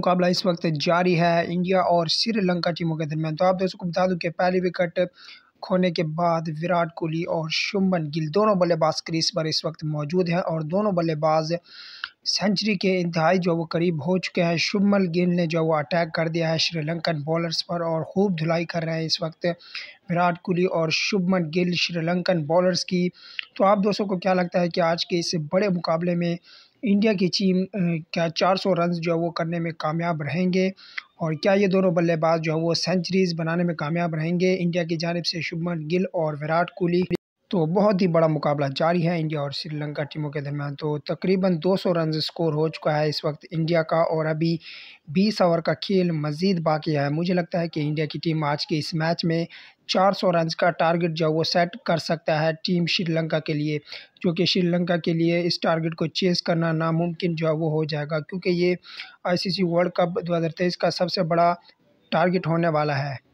मुकाबला इस वक्त जारी है इंडिया और श्रीलंका टीमों के दरमियान तो आप दोस्तों को बता दूं कि पहली विकेट खोने के बाद विराट कोहली और शुभमन गिल दोनों बल्लेबाज क्रीज पर इस वक्त मौजूद हैं और दोनों बल्लेबाज सेंचुरी के इंतहाई जो वो करीब हो चुके हैं शुभमन गिल ने जो वो अटैक कर दिया है श्रीलंकन बॉलर्स पर और खूब धुलाई कर रहे हैं इस वक्त विराट कोहली और शुभमन गिल श्रीलंकन बॉलर्स की तो आप दोस्तों को क्या लगता है कि आज के इस बड़े मुकाबले में इंडिया की टीम क्या 400 रन जो है वो करने में कामयाब रहेंगे और क्या ये दोनों बल्लेबाज जो है वो सेंचुरीज़ बनाने में कामयाब रहेंगे इंडिया की जानब से शुभमन गिल और विराट कोहली तो बहुत ही बड़ा मुकाबला जारी है इंडिया और श्रीलंका टीमों के दरमियान तो तकरीबन 200 रन स्कोर हो चुका है इस वक्त इंडिया का और अभी 20 ओवर का खेल मज़ीद बाकी है मुझे लगता है कि इंडिया की टीम आज के इस मैच में 400 रन का टारगेट जो वो सेट कर सकता है टीम श्रीलंका के लिए जो कि श्रीलंका के लिए इस टारगेट को चेस करना नामुमकिन जो है वो हो जाएगा क्योंकि ये आई वर्ल्ड कप दो का सबसे बड़ा टारगेट होने वाला है